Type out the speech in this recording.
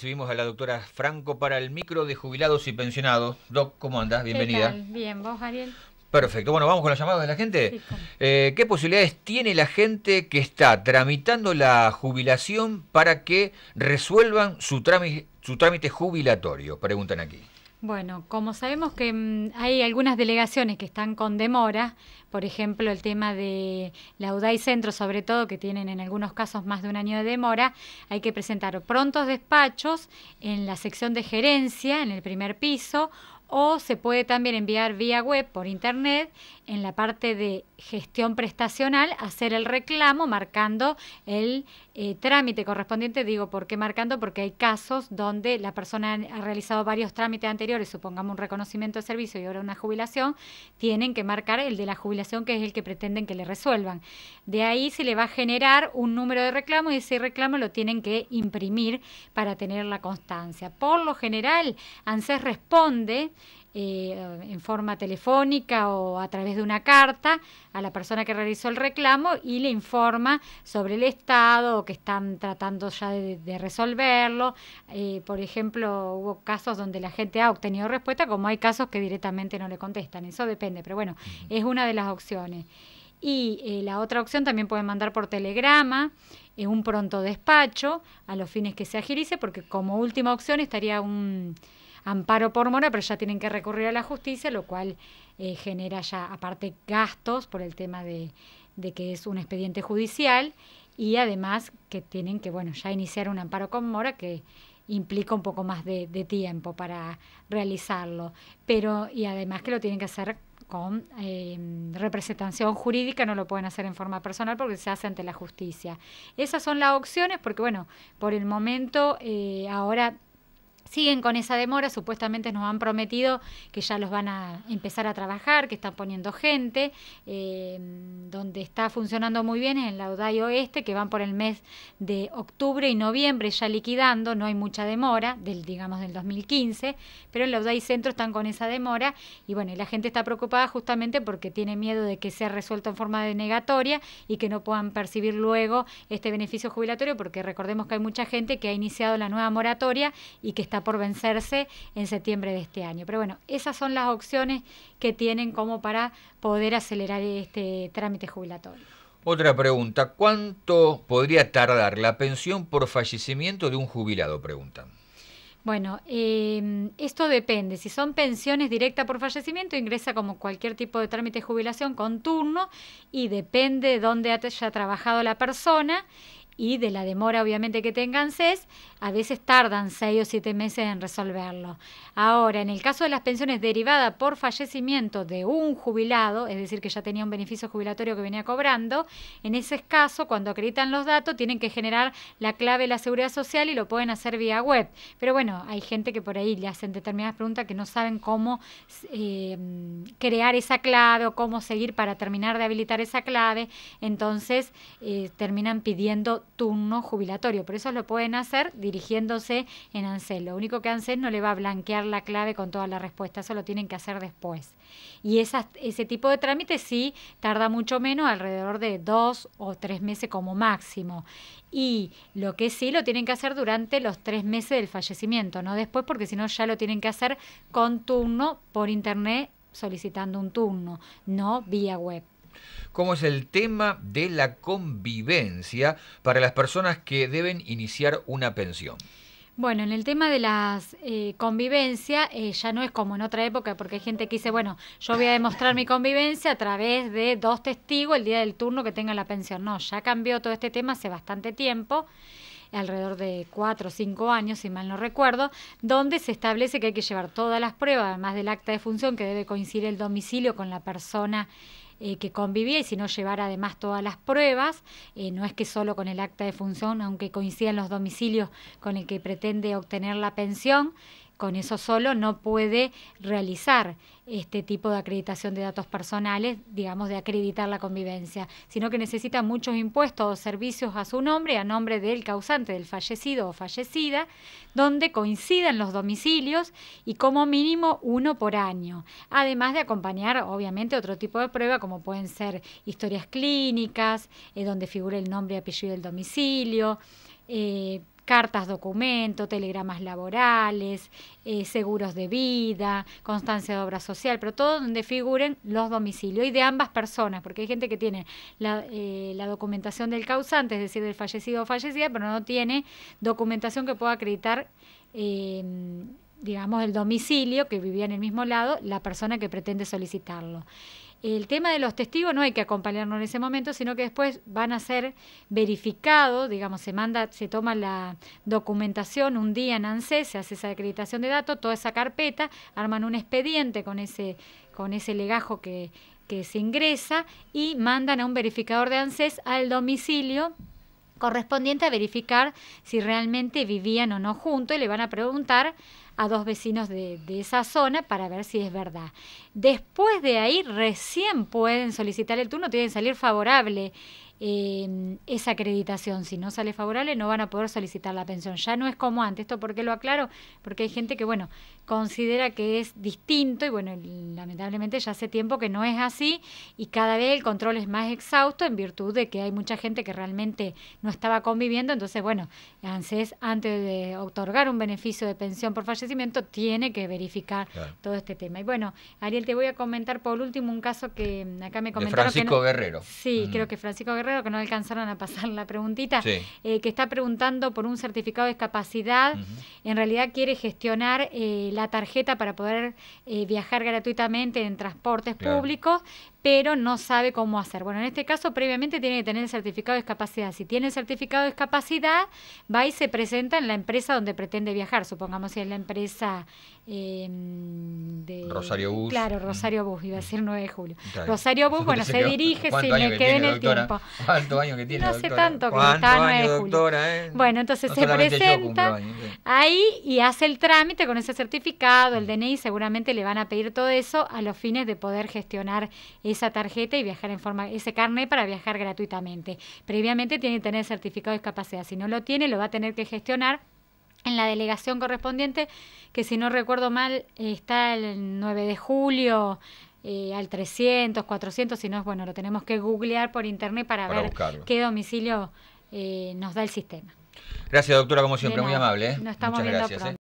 Recibimos a la doctora Franco para el micro de jubilados y pensionados. Doc, ¿cómo andas? Bienvenida. Bien, vos, Ariel. Perfecto, bueno, vamos con los llamados de la gente. Eh, ¿Qué posibilidades tiene la gente que está tramitando la jubilación para que resuelvan su trámite jubilatorio? Preguntan aquí. Bueno, como sabemos que mm, hay algunas delegaciones que están con demora, por ejemplo, el tema de la UDAI Centro, sobre todo, que tienen en algunos casos más de un año de demora, hay que presentar prontos despachos en la sección de gerencia, en el primer piso, o se puede también enviar vía web por internet en la parte de gestión prestacional, hacer el reclamo marcando el eh, trámite correspondiente, digo, ¿por qué marcando? Porque hay casos donde la persona ha realizado varios trámites anteriores, supongamos un reconocimiento de servicio y ahora una jubilación, tienen que marcar el de la jubilación, que es el que pretenden que le resuelvan. De ahí se le va a generar un número de reclamo y ese reclamo lo tienen que imprimir para tener la constancia. Por lo general, ANSES responde eh, en forma telefónica o a través de una carta a la persona que realizó el reclamo y le informa sobre el estado o que están tratando ya de, resolverlo. Eh, por ejemplo, hubo casos donde la gente ha obtenido respuesta, como hay casos que directamente no le contestan. Eso depende, pero bueno, es una de las opciones. Y eh, la otra opción también pueden mandar por telegrama un pronto despacho a los fines que se agilice, porque como última opción estaría un amparo por mora, pero ya tienen que recurrir a la justicia, lo cual eh, genera ya aparte gastos por el tema de, que es un expediente judicial y además que tienen que, bueno, ya iniciar un amparo con mora que implica un poco más de, tiempo para realizarlo. Pero, y además que lo tienen que hacer con em, representación jurídica, no lo pueden hacer en forma personal porque se hace ante la justicia. Esas son las opciones porque, bueno, por el momento eh, ahora siguen con esa demora, supuestamente nos han prometido que ya los van a empezar a trabajar, que están poniendo gente, em, donde está funcionando muy bien en la UDAI Oeste, que van por el mes de octubre y noviembre ya liquidando, no hay mucha demora, del, digamos del 2015, pero en la UDAI Centro están con esa demora y bueno, la gente está preocupada justamente porque tiene miedo de que sea resuelto en forma denegatoria y que no puedan percibir luego este beneficio jubilatorio, porque recordemos que hay mucha gente que ha iniciado la nueva moratoria y que está está por vencerse en septiembre de este año. Pero bueno, esas son las opciones que tienen como para poder acelerar este trámite jubilatorio. Otra pregunta, ¿cuánto podría tardar la pensión por fallecimiento de un jubilado? Preguntan. Bueno, em, esto depende. Si son pensiones directas por fallecimiento, ingresa como cualquier tipo de trámite de jubilación con turno y depende de dónde haya trabajado la persona y de la demora obviamente que tengan CES a veces tardan seis o siete meses en resolverlo. Ahora, en el caso de las pensiones derivadas por fallecimiento de un jubilado, es decir, que ya tenía un beneficio jubilatorio que venía cobrando, en ese caso, cuando acreditan los datos, tienen que generar la clave de la seguridad social y lo pueden hacer vía web. Pero bueno, hay gente que por ahí le hacen determinadas preguntas que no saben cómo eh, crear esa clave o cómo seguir para terminar de habilitar esa clave. Entonces, eh, terminan pidiendo turno jubilatorio. Por eso lo pueden hacer dirigiéndose en Ansel. Lo único que Ansel no le va a blanquear la clave con toda la respuesta, eso lo tienen que hacer después. Y ese tipo de trámite sí tarda mucho menos, alrededor de dos o tres meses como máximo. Y lo que sí lo tienen que hacer durante los tres meses del fallecimiento, no después, porque si no ya lo tienen que hacer con turno por internet solicitando un turno, no vía web. ¿Cómo es el tema de la convivencia para las personas que deben iniciar una pensión. Bueno, en el tema de las eh, convivencia eh, ya no es como en otra época, porque hay gente que dice, bueno, yo voy a demostrar mi convivencia a través de dos testigos el día del turno que tenga la pensión. No, ya cambió todo este tema hace bastante tiempo alrededor de cuatro o cinco años, si mal no recuerdo, donde se establece que hay que llevar todas las pruebas, además del acta de función, que debe coincidir el domicilio con la persona eh, que convivía y si no llevar además todas las pruebas, eh, no es que solo con el acta de función, aunque coincidan los domicilios con el que pretende obtener la pensión, con eso solo no puede realizar este tipo de acreditación de datos personales, digamos, de acreditar la convivencia, sino que necesita muchos impuestos o servicios a su nombre, a nombre del causante, del fallecido o fallecida, donde coincidan los domicilios y como mínimo uno por año, además de acompañar, obviamente, otro tipo de prueba, como pueden ser historias clínicas, eh, donde figure el nombre y apellido del domicilio, eh, cartas, documentos, telegramas laborales, eh, seguros de vida, constancia de obra social, pero todo donde figuren los domicilios y de ambas personas, porque hay gente que tiene la, eh, documentación del causante, es decir, del fallecido o fallecida, pero no tiene documentación que pueda acreditar. Eh, digamos, el domicilio que vivía en el mismo lado, la persona que pretende solicitarlo. El tema de los testigos no hay que acompañarlo en ese momento, sino que después van a ser verificados, digamos, se manda, se toma la documentación un día en ANSES, se hace esa acreditación de datos, toda esa carpeta, arman un expediente con ese, con ese legajo que, que se ingresa y mandan a un verificador de ANSES al domicilio correspondiente a verificar si realmente vivían o no juntos y le van a preguntar a dos vecinos de, esa zona para ver si es verdad. Después de ahí recién pueden solicitar el turno, tienen que salir favorable em, esa acreditación. Si no sale favorable no van a poder solicitar la pensión. Ya no es como antes. ¿Esto por qué lo aclaro? Porque hay gente que, bueno, considera que es distinto y, bueno, lamentablemente ya hace tiempo que no es así y cada vez el control es más exhausto en virtud de que hay mucha gente que realmente no estaba conviviendo. Entonces, bueno, antes de otorgar un beneficio de pensión por fallecimiento, tiene que verificar todo este tema. Y bueno, Ariel, te voy a comentar por último un caso que acá me comentaron. Francisco Guerrero. Sí, creo que Francisco Guerrero, que no alcanzaron a pasar la preguntita, eh, que está preguntando por un certificado de discapacidad. En realidad quiere gestionar eh, la tarjeta para poder eh, viajar gratuitamente en transportes públicos, pero no sabe cómo hacer. Bueno, en este caso previamente tiene que tener el certificado de discapacidad. Si tiene el certificado de discapacidad, va y se presenta en la empresa donde pretende viajar. Supongamos si es la empresa Em, Rosario Bus. Claro, mm. Rosario Bus, iba a ser 9 de julio. Rosario Bus, bueno, se, dirige, si me queda en el tiempo. Cuánto que tiene? No sé tanto de julio. Eh? Bueno, entonces se presenta ahí y hace el trámite con ese certificado, el DNI, seguramente le van a pedir todo eso a los fines de poder gestionar esa tarjeta y viajar en forma, ese carnet para viajar gratuitamente. Previamente tiene que tener certificado de discapacidad, si no lo tiene lo va a tener que gestionar en la delegación correspondiente, que si no recuerdo mal está el 9 de julio, eh, al 300, 400, si no, es bueno, lo tenemos que googlear por internet para, ver qué domicilio eh, nos da el sistema. Gracias, doctora, como siempre, muy amable. ¿eh? Nos estamos Muchas gracias,